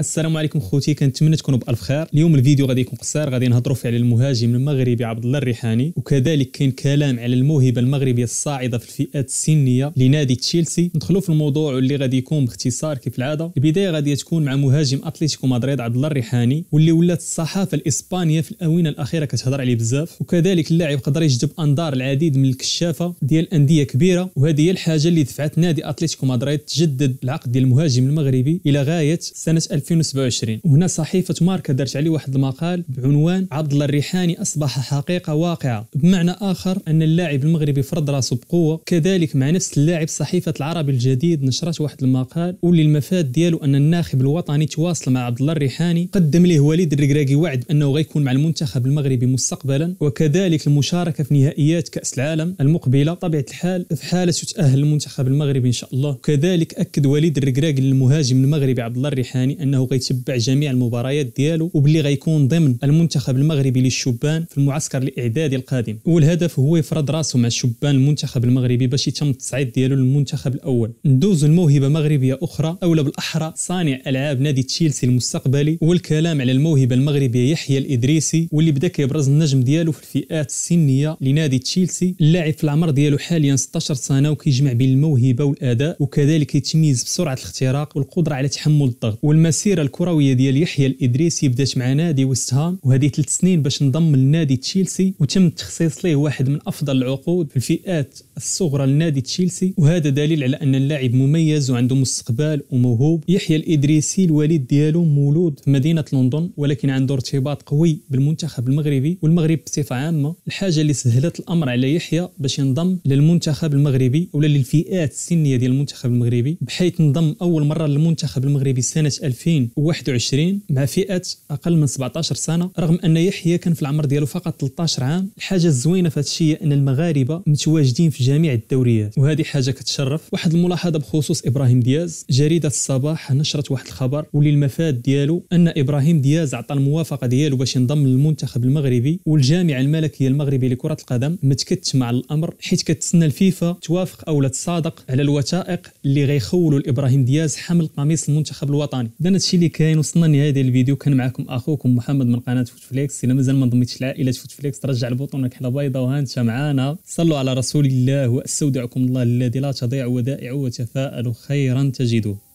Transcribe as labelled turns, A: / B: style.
A: السلام عليكم خوتي كنتمنى تكونوا بالف خير اليوم الفيديو غادي يكون قصير غادي نهضروا فيه على المهاجم المغربي عبد الله الريحاني وكذلك كاين كلام على الموهبه المغربيه الصاعده في الفئات السنيه لنادي تشيلسي ندخلوا في الموضوع واللي غادي يكون باختصار كيف العاده البدايه غادي تكون مع مهاجم اتلتيكو مدريد عبد الله الريحاني واللي ولات الصحافه الاسبانيه في الاونه الاخيره كتهضر عليه بزاف وكذلك اللاعب قدر يجذب انظار العديد من الكشافه ديال انديه كبيره وهذه هي الحاجه اللي دفعت نادي اتلتيكو مدريد تجدد العقد ديال المهاجم المغربي الى غايه سنه 2027 وهنا صحيفه ماركا دارت عليه واحد المقال بعنوان عبد الله الريحاني اصبح حقيقه واقعه بمعنى اخر ان اللاعب المغربي فرض راسه بقوه كذلك مع نفس اللاعب صحيفه العربي الجديد نشرت واحد المقال واللي المفاد ديالو ان الناخب الوطني تواصل مع عبد الله الريحاني قدم ليه وليد الركراكي وعد انه غيكون مع المنتخب المغربي مستقبلا وكذلك المشاركه في نهائيات كاس العالم المقبله طبيعه الحال في حاله تتاهل المنتخب المغربي ان شاء الله وكذلك اكد وليد الركراكي للمهاجم المغربي عبد الله الريحاني ان انه غيتبع جميع المباريات ديالو وباللي غيكون ضمن المنتخب المغربي للشبان في المعسكر الاعدادي القادم والهدف هو يفرض راسه مع شبان المنتخب المغربي باش يتم التصعيد ديالو للمنتخب الاول ندوز لموهبه مغربيه اخرى اولا بالاحرى صانع العاب نادي تشيلسي المستقبلي والكلام على الموهبه المغربيه يحيى الادريسي واللي بدا كيبرز النجم ديالو في الفئات السنيه لنادي تشيلسي اللاعب في العمر ديالو حاليا 16 سنه وكيجمع بين الموهبه والاداء وكذلك يتميز بسرعه الاختراق والقدره على تحمل الضغط والمس المسيره الكرويه ديال يحيى الادريسي بدات مع نادي وستهام وهذه ثلاث سنين باش انضم لنادي تشيلسي وتم تخصيص ليه واحد من افضل العقود في الفئات الصغرى لنادي تشيلسي وهذا دليل على ان اللاعب مميز وعنده مستقبل وموهوب يحيى الادريسي الوالد ديالو مولود في مدينه لندن ولكن عنده ارتباط قوي بالمنتخب المغربي والمغرب بصفه عامه الحاجه اللي سهلت الامر على يحيى باش ينضم للمنتخب المغربي ولا للفئات السنيه ديال المنتخب المغربي بحيث انضم اول مره للمنتخب المغربي سنه 2000 2021 مع فئه اقل من 17 سنه رغم ان يحيى كان في العمر ديالو فقط 13 عام الحاجه الزوينه في هذا الشيء ان المغاربه متواجدين في جميع الدوريات وهذه حاجه كتشرف واحد الملاحظه بخصوص ابراهيم دياز جريده الصباح نشرت واحد الخبر واللي المفاد ديالو ان ابراهيم دياز عطى الموافقه ديالو باش ينضم للمنتخب المغربي والجامعه الملكيه المغربيه لكره القدم متكتش مع الامر حيت كتسنى الفيفا توافق او لا تصادق على الوثائق اللي غيخولوا لابراهيم دياز حمل قميص المنتخب الوطني هادشي اللي كاين وصلنا لنهايه ديال الفيديو كان معكم اخوكم محمد من قناه فوتفليكس الا مازال ما انضميتش لعائله فوتفليكس ترجع البطونك حلا بيضاء وهانت معانا صلوا على رسول الله واستودعكم الله الذي لا تضيع ودائعه وتفاءلوا خيرا تجدوه